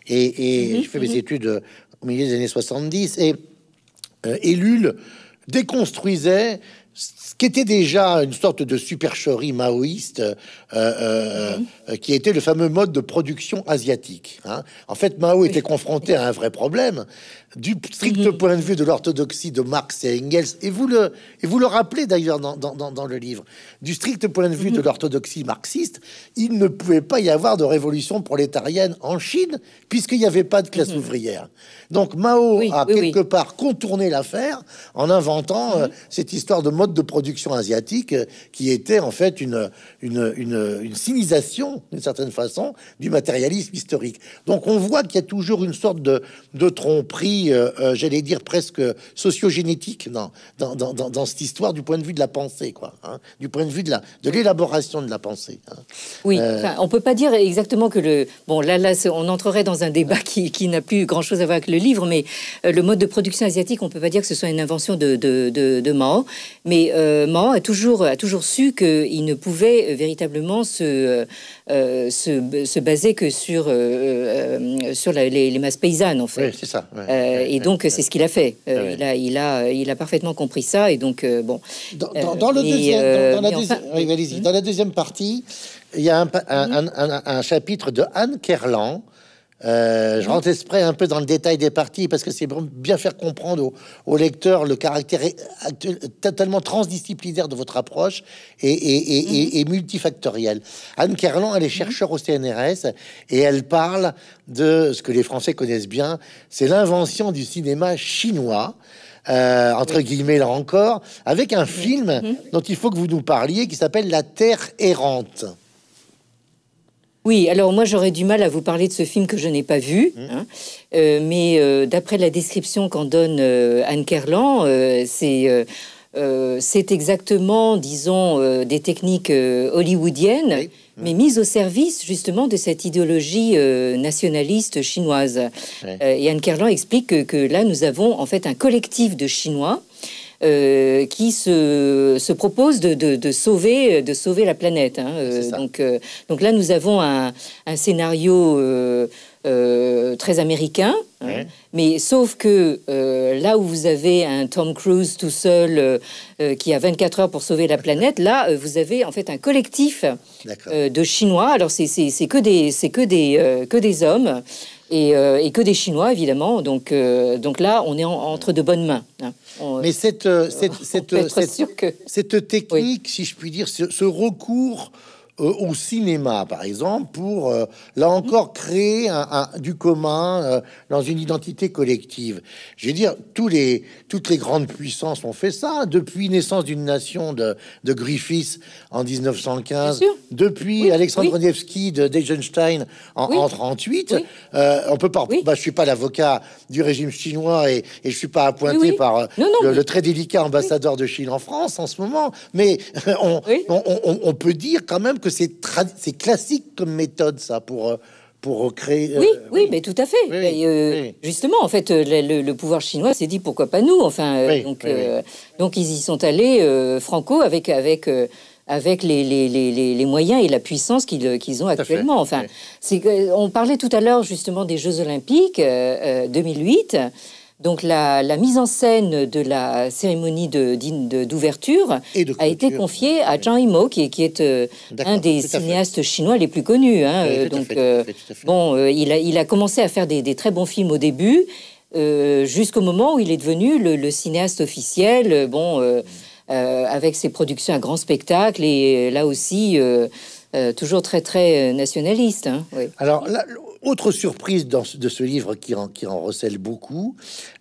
Et, mhm, je fais mes mhm. études euh, au milieu des années 70. Et euh, déconstruisait ce qui était déjà une sorte de supercherie maoïste, euh, mhm. euh, qui était le fameux mode de production asiatique. Hein. En fait, Mao était confronté à un vrai problème, du strict point de vue de l'orthodoxie de Marx et Engels, et vous le, et vous le rappelez d'ailleurs dans, le livre, du strict point de vue de mhm. l'orthodoxie marxiste, il ne pouvait pas y avoir de révolution prolétarienne en Chine, puisqu'il n'y avait pas de classe mhm. ouvrière. Donc Mao a quelque part contourné l'affaire en inventant mhm. euh, cette histoire de mode de production asiatique euh, qui était en fait une, une, une, d'une certaine façon, du matérialisme historique. Donc on voit qu'il y a toujours une sorte de tromperie euh, euh, j'allais dire presque sociogénétique dans dans, dans, cette histoire du point de vue de la pensée, quoi, hein, du point de vue de la de l'élaboration de la pensée. Hein. Oui, on euh, ne on peut pas dire exactement que le bon là là on entrerait dans un débat qui, qui n'a plus grand chose à voir avec le livre, mais le mode de production asiatique, on peut pas dire que ce soit une invention de Mao, mais Mao a toujours a toujours su qu'il ne pouvait véritablement se se, se baser que sur sur les, masses paysannes en fait. Oui, c'est ça. Euh, et donc, c'est ce qu'il a fait. Euh, il, a, parfaitement compris ça. Et donc, bon. Dans, la deuxième partie, il y a un, un chapitre de Anne Kerlan euh, je rentre exprès un peu dans le détail des parties parce que c'est bien faire comprendre au lecteur lecteurs le caractère totalement transdisciplinaire de votre approche et, mhm. multifactoriel. Anne Kerlan, elle est chercheure au CNRS et elle parle de ce que les Français connaissent bien, c'est l'invention du cinéma chinois. Euh, entre guillemets là encore, avec un film mhm. dont il faut que vous nous parliez qui s'appelle La Terre errante. Oui, alors moi j'aurais du mal à vous parler de ce film que je n'ai pas vu, mmh. hein. euh, mais euh, d'après la description qu'en donne euh, Anne Kerlan, c'est c'est exactement, disons, des techniques hollywoodiennes, mmh. mais mises au service justement de cette idéologie nationaliste chinoise. et Anne Kerlan explique que là nous avons en fait un collectif de Chinois euh, qui se, se propose de, sauver, de sauver la planète. Hein. Euh, donc, euh, donc là, nous avons un, un scénario euh, très américain. Hein. Mais sauf que euh, là où vous avez un Tom Cruise tout seul euh, qui a 24 heures pour sauver la planète, là vous avez en fait un collectif de Chinois. Alors c'est que des c'est que des que des hommes et, que des Chinois évidemment. Donc donc là on est entre de bonnes mains. Hein. mais cette cette, cette, cette, cette technique, si je puis dire, ce, ce recours euh, au cinéma, par exemple, pour, euh, là encore, créer un, du commun euh, dans une identité collective. Je veux dire, tous les, toutes les grandes puissances ont fait ça, depuis Naissance d'une Nation de, de Griffiths en 1915, depuis Alexandre de Deisenstein en, 1938. 38. on peut pas, bah, je suis pas l'avocat du régime chinois et, et je suis pas appointé par le, très délicat ambassadeur de Chine en France en ce moment, mais on, on peut dire quand même que c'est classique comme méthode, ça, pour, euh, pour recréer. Euh, oui, oui, mais tout à fait. Euh, justement, en fait, le, pouvoir chinois s'est dit pourquoi pas nous. Enfin, donc, donc ils y sont allés franco avec avec avec les, les, moyens et la puissance qu'ils ont actuellement. Enfin, c'est on parlait tout à l'heure justement des Jeux Olympiques 2008. Donc la, mise en scène de la cérémonie d'ouverture a été confiée à Zhang Yimou, qui, qui est euh, un des cinéastes chinois les plus connus. Hein, euh, donc euh, bon, il, a, il, a, commencé à faire des, très bons films au début, jusqu'au moment où il est devenu le, cinéaste officiel. Bon, avec ses productions à grand spectacle et là aussi toujours très très nationaliste. Hein, Alors autre surprise de ce livre qui en, en recèle beaucoup,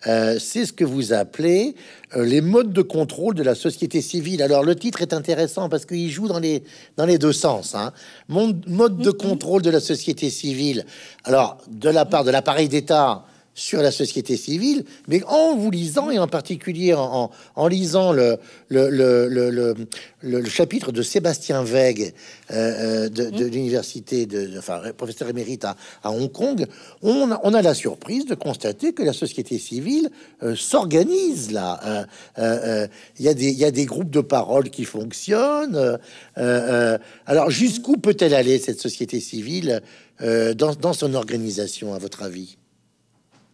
euh, c'est ce que vous appelez euh, les modes de contrôle de la société civile. Alors le titre est intéressant parce qu'il joue dans les, dans les deux sens. Hein. mode de mhm. contrôle de la société civile. Alors de la part de l'appareil d'État sur la société civile, mais en vous lisant et en particulier en, lisant le, le, chapitre de Sébastien Wegg euh, euh, de, mmh. l'université, de, enfin, professeur émérite à, Hong Kong, on a, la surprise de constater que la société civile euh, s'organise là. Il y, a des groupes de parole qui fonctionnent. alors jusqu'où peut-elle aller cette société civile dans son organisation, à votre avis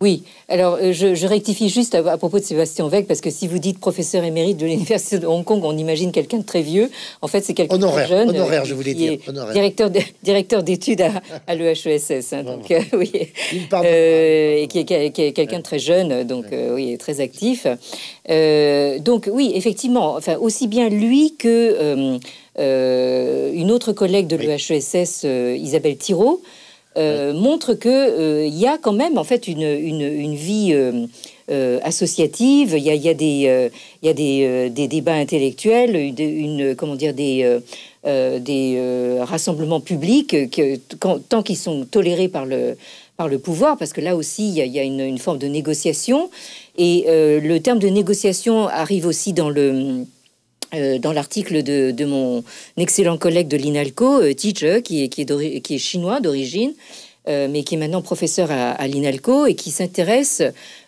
oui, alors euh, je, rectifie juste à, propos de Sébastien Weck, parce que si vous dites professeur émérite de l'Université de Hong Kong, on imagine quelqu'un de très vieux. En fait, c'est quelqu'un de jeune. Honoraire, je euh, voulais dire. Honoraire. Directeur, directeur d'études à, à l'EHESS. E hein, donc, euh, oui. Il parle et qui est, quelqu'un de très jeune, donc oui, très actif. donc, oui, effectivement, enfin, aussi bien lui que une autre collègue de l'EHESS, Isabelle Thiraud. Euh, montre que il euh, y a quand même en fait une, une, vie euh, associative. Il y a, y a, des, y a des, des, débats intellectuels, une, comment dire des des rassemblements publics que, tant qu'ils sont tolérés par le par le pouvoir, parce que là aussi, il y a, une, forme de négociation. Et le terme de négociation arrive aussi dans le euh, dans l'article de, mon excellent collègue de l'INALCO, euh, qui, euh, qui, est qui est chinois d'origine, euh, mais qui est maintenant professeur à, l'INALCO et qui s'intéresse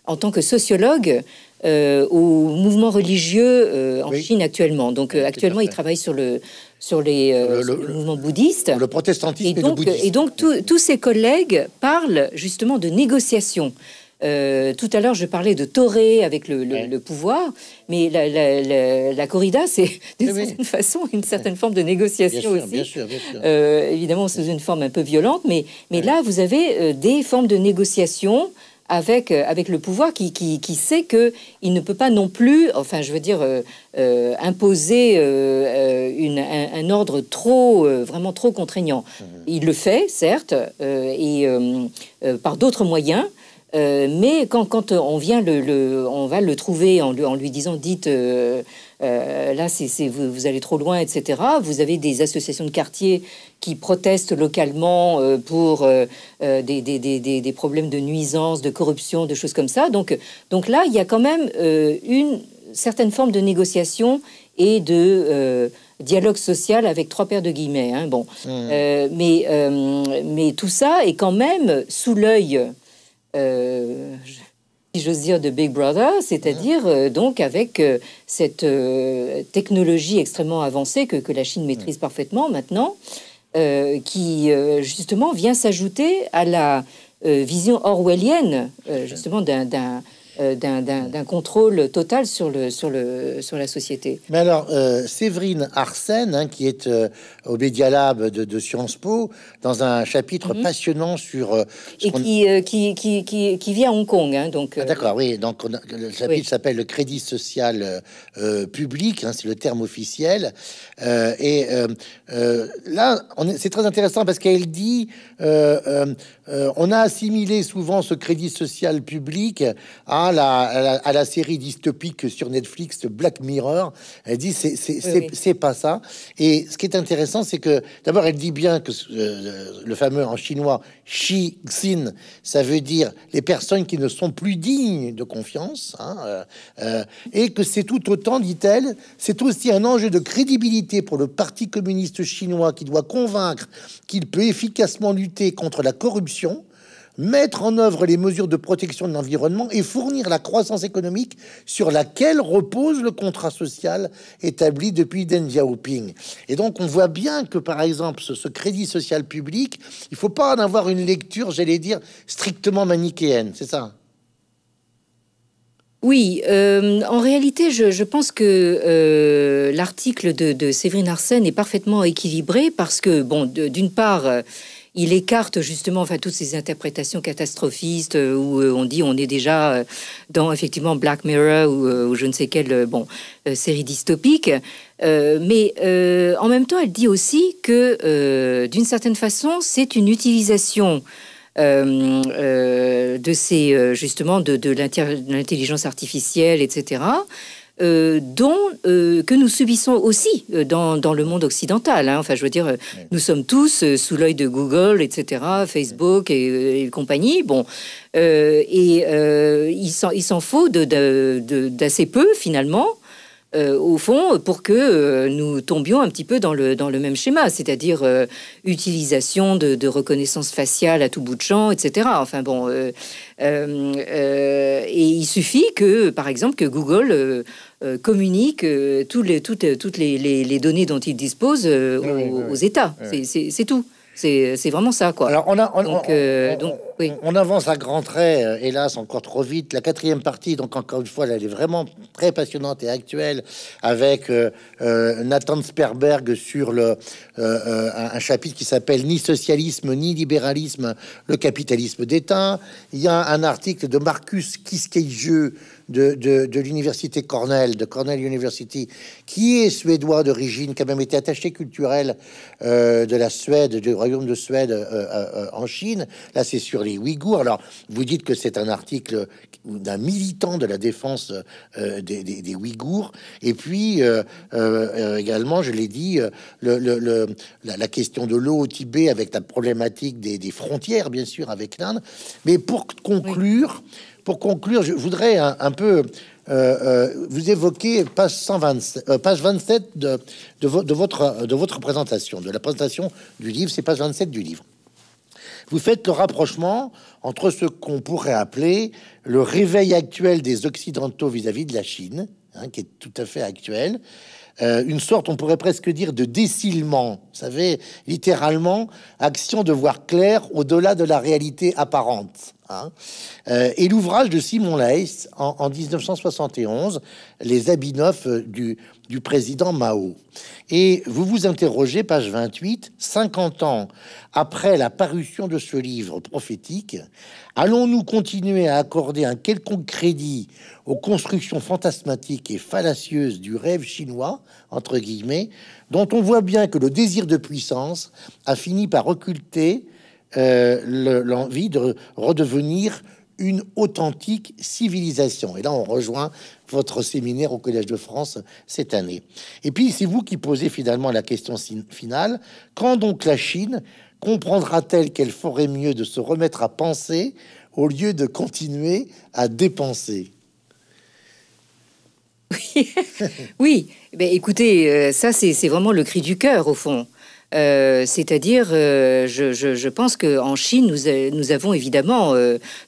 en tant que sociologue au mouvement religieux en Chine actuellement. Donc actuellement, il travaille sur le, sur les mouvements bouddhistes, le, mouvement bouddhiste. Le protestantisme et donc, et donc tous ses collègues parlent justement de négociation. Euh, tout à l'heure, je parlais de toré avec le, pouvoir, mais la, corrida, c'est d'une certaine façon une certaine forme de négociation aussi. Euh, évidemment, sous une forme un peu violente, mais, là, vous avez euh, des formes de négociation avec, avec le pouvoir qui, qui, qui sait qu'il ne peut pas non plus, enfin je veux dire, imposer un, un, ordre trop, vraiment trop contraignant. Mmh. Il le fait, certes, et par d'autres moyens, euh, mais quand, on vient le, on va le trouver en, en lui disant dites euh, euh, là c'est, vous, allez trop loin etc. Vous avez des associations de quartier qui protestent localement pour des, des, des, des, problèmes de nuisance, de corruption, de choses comme ça. Donc donc là il y a quand même une certaine forme de négociation et de dialogue social avec trois paires de guillemets. Hein, bon, mais mais tout ça est quand même sous l'œil euh, si j'ose dire, de Big Brother, c'est-à-dire euh, donc avec euh, cette technologie extrêmement avancée que, la Chine maîtrise parfaitement maintenant, qui justement vient s'ajouter à la vision orwellienne justement d'un euh, d'un contrôle total sur, le, sur, le, sur la société. Mais alors, euh, Séverine Arsène, hein, qui est euh, au Media Lab de, Sciences Po, dans un chapitre mhm. passionnant sur... Et qui, qui, qui, qui, à Hong Kong. Hein, donc. Ah, d'accord, oui. Donc, le chapitre s'appelle Le crédit social public, hein, c'est le terme officiel. et là, c'est très intéressant parce qu'elle dit, on a assimilé souvent ce crédit social public à à la, série dystopique sur Netflix, Black Mirror. Elle dit c'est pas ça. Et ce qui est intéressant, c'est que d'abord, elle dit bien que euh, le fameux en chinois Xi Xin, ça veut dire les personnes qui ne sont plus dignes de confiance, hein, euh, euh, et que c'est tout autant, dit-elle, c'est aussi un enjeu de crédibilité pour le Parti communiste chinois qui doit convaincre qu'il peut efficacement lutter contre la corruption mettre en œuvre les mesures de protection de l'environnement et fournir la croissance économique sur laquelle repose le contrat social établi depuis Deng Xiaoping. Et donc on voit bien que par exemple ce, crédit social public, il ne faut pas en avoir une lecture, j'allais dire, strictement manichéenne, c'est ça oui, euh, en réalité, je, pense que euh, l'article de, de, Séverine Arsène est parfaitement équilibré parce que, bon, d'une part, il écarte justement enfin, toutes ces interprétations catastrophistes euh, où euh, on dit on est déjà euh, dans effectivement Black Mirror ou, je ne sais quelle bon, série dystopique. mais en même temps, elle dit aussi que d'une certaine façon, c'est une utilisation de ces justement de, de l'intelligence artificielle, etc. Euh, dont, euh, que nous subissons aussi euh, dans, dans le monde occidental. Hein. Enfin, je veux dire, nous sommes tous sous l'œil de Google, etc., Facebook et, compagnie. Bon, et il s'en faut d'assez peu finalement. au fond, pour que nous tombions un petit peu dans le, dans le même schéma, c'est-à-dire utilisation de, de, reconnaissance faciale à tout bout de champ, etc. Enfin bon, et il suffit que, par exemple, que Google euh, communique euh, tous les, toutes, euh, toutes les, données dont il dispose aux, États. C'est tout. C'est vraiment ça, quoi. Alors, on, a, donc, avance à grands traits, hélas, encore trop vite. La quatrième partie, donc encore une fois, elle est vraiment très passionnante et actuelle, avec Nathan Sperberg sur le, un, chapitre qui s'appelle Ni socialisme, ni libéralisme, le capitalisme d'État. Il y a un article de Marcus Kiskeijeux de, l'université Cornell, de Cornell University, qui est suédois d'origine, qui a même été attaché culturel euh, de la Suède, du royaume de Suède euh, euh, en Chine. Là, c'est sur les Ouïghours. Alors, vous dites que c'est un article d'un militant de la défense des, des, Ouïghours. Et puis, également, je l'ai dit, la, question de l'eau au Tibet avec la problématique des, frontières, bien sûr, avec l'Inde. Mais pour conclure, pour conclure, je voudrais un, peu euh, euh, vous évoquer page, 120, euh, page 27 de, votre, de votre présentation, de la présentation du livre, c'est page 27 du livre. Vous faites le rapprochement entre ce qu'on pourrait appeler le réveil actuel des Occidentaux vis-à-vis de la Chine, hein, qui est tout à fait actuel, euh, une sorte, on pourrait presque dire, de décilement, vous savez, littéralement, action de voir clair au-delà de la réalité apparente. Hein. Euh, et l'ouvrage de Simon Leys en, en, 1971, Les habits neufs du, du président Mao. Et vous vous interrogez, page 28, 50 ans après la parution de ce livre prophétique, allons-nous continuer à accorder un quelconque crédit aux constructions fantasmatiques et fallacieuses du rêve chinois, entre guillemets, dont on voit bien que le désir de puissance a fini par occulter euh, l'envie de redevenir une authentique civilisation. Et là, on rejoint votre séminaire au Collège de France cette année. Et puis, c'est vous qui posez finalement la question finale. Quand donc la Chine comprendra-t-elle qu'elle ferait mieux de se remettre à penser au lieu de continuer à dépenser Oui, oui. écoutez, euh, ça c'est vraiment le cri du cœur au fond. Euh, c'est-à-dire, euh, je, je, je, pense qu'en Chine, euh, nous, avons évidemment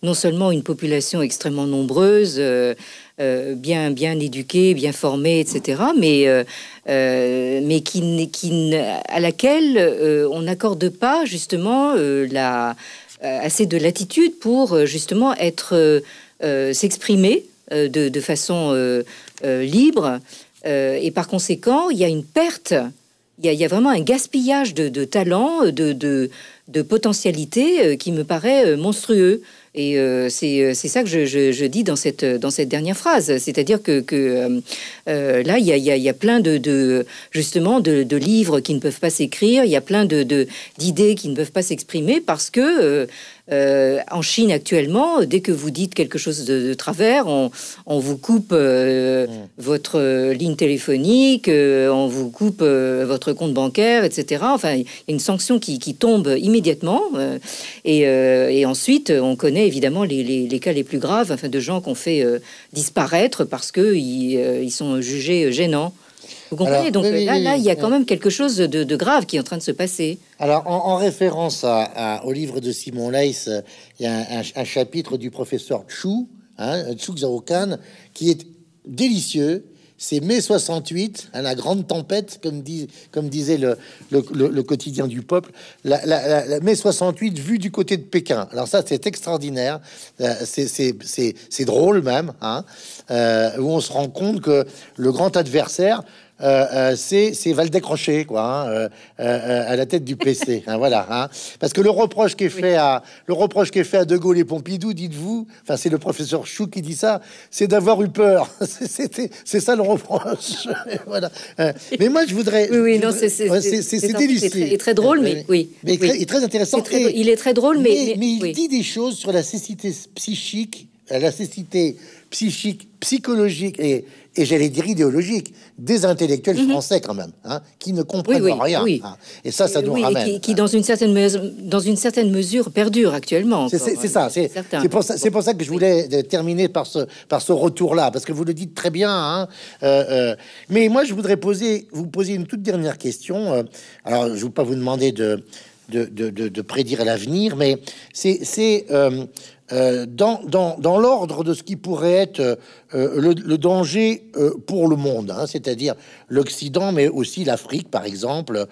non seulement une population extrêmement nombreuse, bien, éduquée, bien formée, etc., mais, mais qui, à laquelle on n'accorde pas justement assez de latitude pour justement être s'exprimer de, façon libre. et par conséquent, il y a une perte il y, a vraiment un gaspillage de, de talents, euh, de, de, potentialités euh, qui me paraît euh, monstrueux. Et c'est ça que je, dis dans cette, dans cette dernière phrase. C'est-à-dire que, là, il y a, plein de, justement de, livres qui ne peuvent pas s'écrire, il y a plein de, d'idées qui ne peuvent pas s'exprimer parce que euh, en Chine actuellement, euh, dès que vous dites quelque chose de, travers, on, vous coupe euh, mm. votre ligne téléphonique, on vous coupe votre compte bancaire, etc. Enfin, il y a une sanction qui, tombe immédiatement. Et, ensuite, on connaît évidemment les, cas les plus graves, de gens qu'on fait disparaître parce qu'ils sont jugés gênants. Vous comprenez Donc là, là il y a quand même quelque chose de, grave qui est en train de se passer. Alors, en, référence à, au livre de Simon Leys, il y a un, chapitre du professeur Chu, hein, Chu Xiaokan, qui est délicieux. C'est mai 68, hein, la grande tempête, comme, dis, comme disait le, le, quotidien du peuple. La, mai 68, vue du côté de Pékin. Alors ça, c'est extraordinaire. Euh, c'est drôle même, hein. euh, où on se rend compte que le grand adversaire, euh, euh, c'est, c'est quoi, hein, euh, à la tête du PC. Hein, voilà. Hein. Parce que le reproche qui est fait à le reproche qui est fait à De Gaulle et Pompidou, dites-vous, enfin c'est le professeur Chou qui dit ça, c'est d'avoir eu peur. C'était, c'est ça le reproche. Mais moi je voudrais. Oui, non, c'est c'est, il Très, drôle, mais oui. Mais Très, intéressant. il est très drôle, mais il dit des choses sur la cécité psychique, la cécité psychique, psychologique et, j'allais dire idéologique des intellectuels mhm. français quand même, hein, qui ne comprennent rien. Hein. et ça, ça nous ramène. Qui, dans, une certaine mesure, dans perdure actuellement. C'est ça. C'est pour, pour, ça que je voulais euh, terminer par ce, par ce retour-là, parce que vous le dites très bien. Hein. Euh, euh, mais moi, je voudrais poser, vous poser une toute dernière question. alors, je ne veux pas vous demander de, de, de prédire l'avenir, mais c'est euh, dans, dans, l'ordre de ce qui pourrait être euh, le, danger euh, pour le monde, hein, c'est-à-dire l'Occident, mais aussi l'Afrique, par exemple,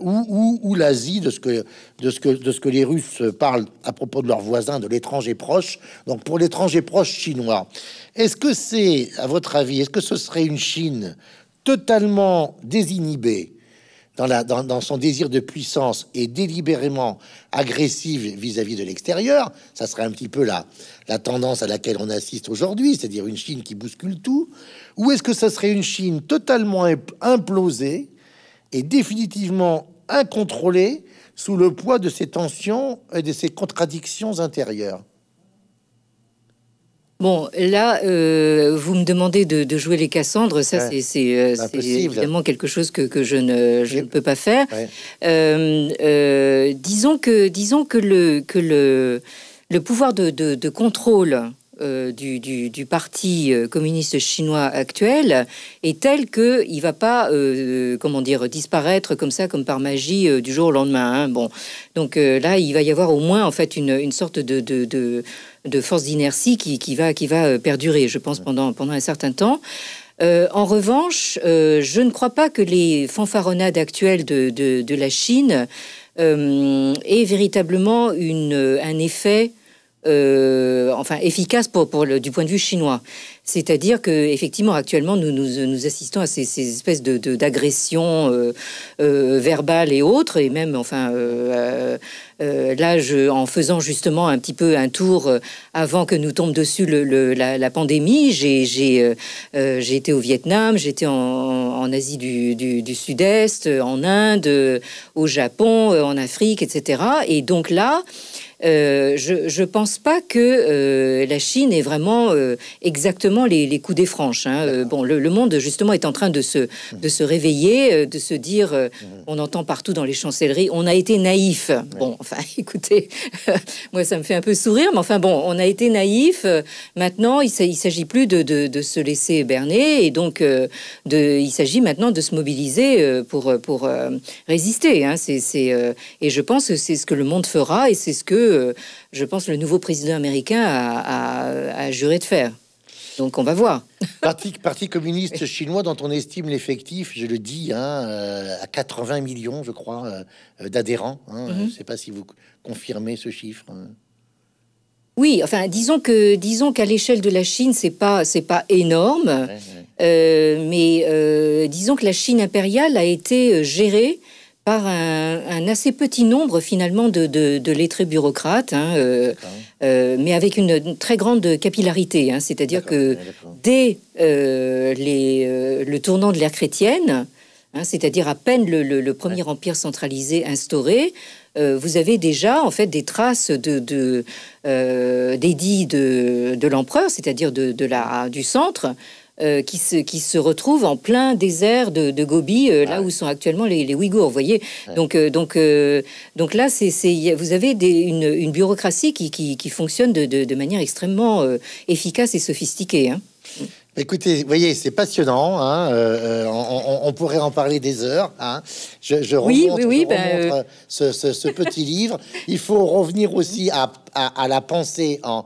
ou, ou l'Asie, de, ce de, de ce que les Russes parlent à propos de leurs voisins, de l'étranger proche, donc pour l'étranger proche chinois. Est-ce que c'est, à votre avis, est-ce que ce serait une Chine totalement désinhibée dans, son désir de puissance et délibérément agressive vis-à-vis de l'extérieur, ça serait un petit peu la, la tendance à laquelle on assiste aujourd'hui, c'est-à-dire une Chine qui bouscule tout, ou est-ce que ça serait une Chine totalement implosée et définitivement incontrôlée sous le poids de ses tensions et de ses contradictions intérieures Bon, là, euh, vous me demandez de, jouer les Cassandres. Ça, c'est euh, évidemment quelque chose que, je, ne, peux pas faire. Euh, disons que, disons que, le, que le, le pouvoir de, contrôle du, parti communiste chinois actuel est tel qu'il il va pas, comment dire, disparaître comme ça, comme par magie du jour au lendemain. Hein. Bon, donc là, il va y avoir au moins en fait une, sorte de de force d'inertie qui, va, qui va euh, perdurer, je pense, pendant, pendant un certain temps. Euh, en revanche, euh, je ne crois pas que les fanfaronnades actuelles de, de, la Chine aient véritablement un effet enfin, efficace pour, pour du point de vue chinois. C'est-à-dire que effectivement, actuellement, nous, nous, assistons à ces, espèces de, d'agressions euh, euh, verbales et autres, et même, enfin, euh, là, en faisant justement un petit peu un tour avant que nous tombe dessus la, pandémie, j'ai, été au Vietnam, j'étais en, en Asie du, Sud-Est, en Inde, au Japon, en Afrique, etc. Et donc là, euh, je ne pense pas que euh, la Chine ait vraiment euh, exactement les, coups des franches. Hein. bon, le, monde justement est en train de se, de se réveiller, de se dire, mmh. on entend partout dans les chancelleries, on a été naïf. Bon, enfin, écoutez, moi ça me fait un peu sourire, mais enfin bon, on a été naïf. Maintenant, il ne s'agit plus de, de, se laisser berner et donc de, il s'agit maintenant de se mobiliser pour, pour résister. Hein. et je pense que c'est ce que le monde fera et c'est ce que euh, je pense, le nouveau président américain a, juré de faire. Donc on va voir. Parti, parti communiste chinois dont on estime l'effectif, je le dis, hein, euh, à 80 millions, je crois, euh, d'adhérents. Hein. Mhm. Je ne sais pas si vous confirmez ce chiffre. Hein. Oui, enfin, disons que disons qu'à l'échelle de la Chine, c'est pas c'est pas énorme, mais disons que la Chine impériale a été gérée par un, assez petit nombre finalement de, lettrés bureaucrates, hein, euh, euh, mais avec une, très grande capillarité. Hein. C'est-à-dire que dès euh, le tournant de l'ère chrétienne, hein, c'est-à-dire à peine le, premier empire centralisé instauré, vous avez déjà en fait des traces de, de d'édits de, l'empereur, c'est-à-dire de, la, du centre. Euh, qui, se, qui se retrouvent en plein désert de, de Gobi, euh, là où sont actuellement les, les Ouïghours, vous voyez. Donc, euh, donc, donc là, c'est, vous avez une, une, bureaucratie qui, qui, qui fonctionne de, de, de manière extrêmement efficace et sophistiquée. Hein. Écoutez, vous voyez, c'est passionnant. Hein, euh, euh, on, pourrait en parler des heures. Hein. Je, je, oui, oui, ben, euh, ce, petit livre. Il faut revenir aussi à, la pensée en,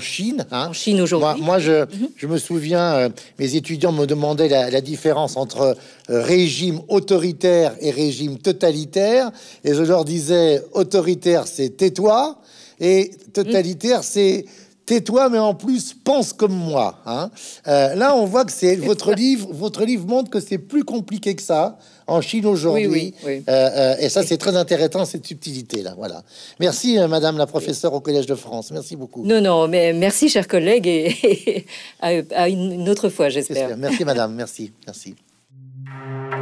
Chine. Hein. En Chine aujourd'hui. Moi, je, mhm. je, me souviens, mes étudiants me demandaient la, la différence entre régime autoritaire et régime totalitaire. Et je leur disais, autoritaire, c'est tais-toi. Et mhm. totalitaire, c'est tais-toi, mais en plus, pense comme moi. Hein. Euh, là, on voit que c'est votre livre, votre livre montre que c'est plus compliqué que ça en Chine aujourd'hui. Euh, euh, et ça, c'est très intéressant, cette subtilité-là. Voilà. Merci, Madame la professeure au Collège de France. Merci beaucoup. Non, non, mais merci, chers collègues, et, à, à, une autre fois, j'espère. Merci, Madame. Merci, merci.